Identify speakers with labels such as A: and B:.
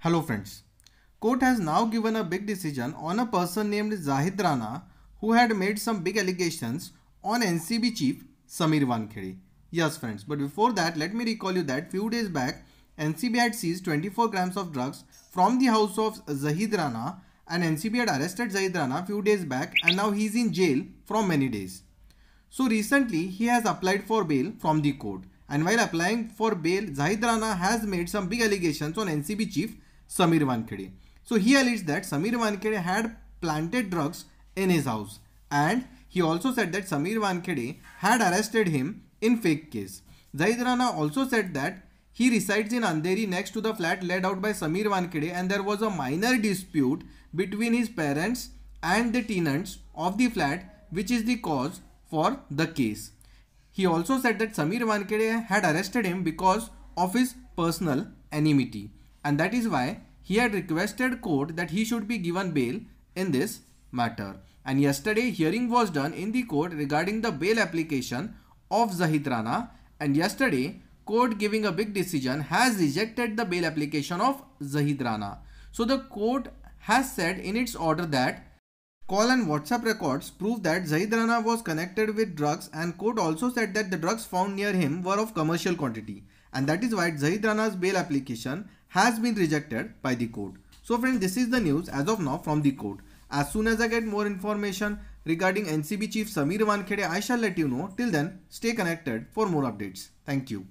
A: Hello friends. Court has now given a big decision on a person named Zahid Rana who had made some big allegations on NCB chief Samir Wankhede. Yes friends, but before that let me recall you that few days back NCB had seized 24 grams of drugs from the house of Zahid Rana and NCB had arrested Zahid Rana few days back and now he is in jail from many days. So recently he has applied for bail from the court and while applying for bail Zahid Rana has made some big allegations on NCB chief Samir Wankhede. So he alleged that Samir Wankhede had planted drugs in his house and he also said that Samir Wankhede had arrested him in fake case. Zaid Rana also said that he resides in Andheri next to the flat led out by Samir Wankhede and there was a minor dispute between his parents and the tenants of the flat which is the cause for the case. He also said that Samir Wankhede had arrested him because of his personal enmity and that is why he had requested court that he should be given bail in this matter. And yesterday hearing was done in the court regarding the bail application of Zahid Rana and yesterday court giving a big decision has rejected the bail application of Zahid Rana. So the court has said in its order that Call and WhatsApp records prove that Zaid Rana was connected with drugs and court also said that the drugs found near him were of commercial quantity and that is why Zaid Rana's bail application has been rejected by the court. So friend, this is the news as of now from the court. As soon as I get more information regarding NCB chief Samir Wankhede, I shall let you know. Till then, stay connected for more updates. Thank you.